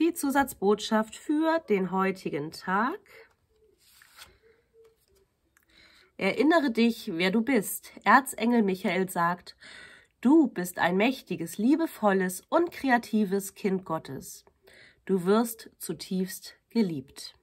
die Zusatzbotschaft für den heutigen Tag. Erinnere dich, wer du bist. Erzengel Michael sagt, du bist ein mächtiges, liebevolles und kreatives Kind Gottes. Du wirst zutiefst geliebt.